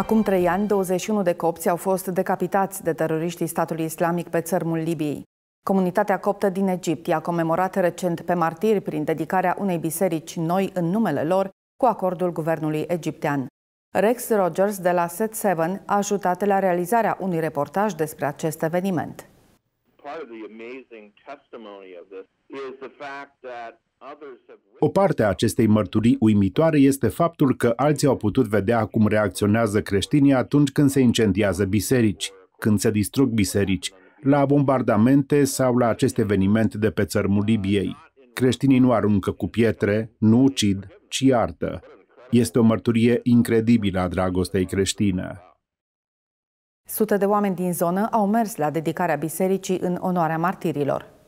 Acum trei ani, 21 de copți au fost decapitați de teroriștii statului islamic pe țărmul Libiei. Comunitatea coptă din Egipt i-a comemorat recent pe martiri prin dedicarea unei biserici noi în numele lor, cu acordul guvernului egiptean. Rex Rogers de la Set7 a ajutat la realizarea unui reportaj despre acest eveniment. O parte a acestei mărturii uimitoare este faptul că alții au putut vedea cum reacționează creștinii atunci când se incendiază biserici, când se distrug biserici, la bombardamente sau la acest eveniment de pe țărmul Libiei. Creștinii nu aruncă cu pietre, nu ucid, ci iartă. Este o mărturie incredibilă a dragostei creștine. Sute de oameni din zonă au mers la dedicarea bisericii în onoarea martirilor.